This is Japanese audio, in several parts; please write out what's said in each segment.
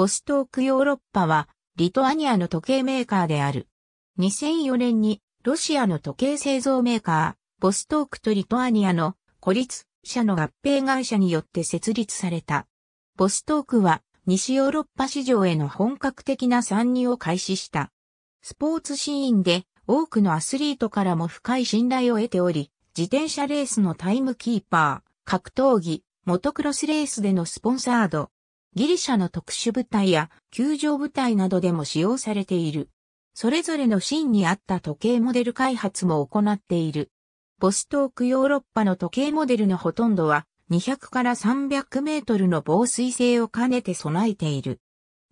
ボストークヨーロッパは、リトアニアの時計メーカーである。2004年に、ロシアの時計製造メーカー、ボストークとリトアニアの孤立社の合併会社によって設立された。ボストークは、西ヨーロッパ市場への本格的な参入を開始した。スポーツシーンで多くのアスリートからも深い信頼を得ており、自転車レースのタイムキーパー、格闘技、モトクロスレースでのスポンサード、ギリシャの特殊部隊や救助部隊などでも使用されている。それぞれの芯に合った時計モデル開発も行っている。ボストークヨーロッパの時計モデルのほとんどは200から300メートルの防水性を兼ねて備えている。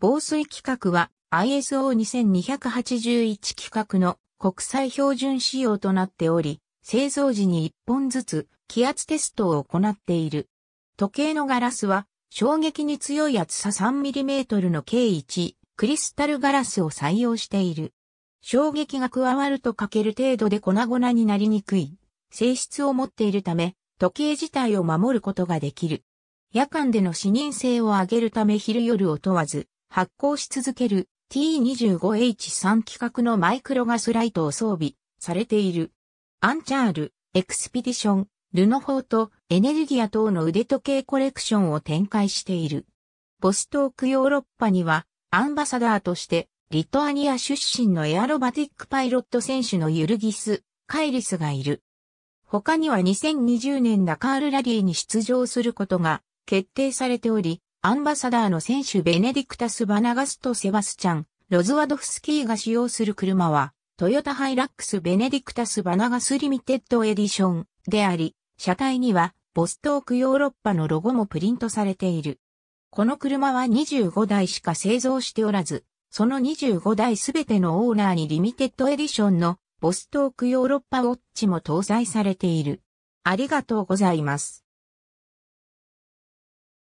防水規格は ISO2281 規格の国際標準仕様となっており、製造時に1本ずつ気圧テストを行っている。時計のガラスは衝撃に強い厚さ 3mm の計1クリスタルガラスを採用している。衝撃が加わると欠ける程度で粉々になりにくい性質を持っているため、時計自体を守ることができる。夜間での視認性を上げるため昼夜を問わず発光し続ける T25H3 規格のマイクロガスライトを装備されている。アンチャール、エクスピディション、ルノホーとエネルギア等の腕時計コレクションを展開している。ボストークヨーロッパにはアンバサダーとしてリトアニア出身のエアロバティックパイロット選手のユルギス・カイリスがいる。他には2020年ダカールラリーに出場することが決定されており、アンバサダーの選手ベネディクタス・バナガスとセバスチャン、ロズワドフスキーが使用する車は、トヨタハイラックス・ベネディクタス・バナガス・リミテッド・エディションであり、車体には、ボストークヨーロッパのロゴもプリントされている。この車は25台しか製造しておらず、その25台すべてのオーナーにリミテッドエディションのボストークヨーロッパウォッチも搭載されている。ありがとうございます。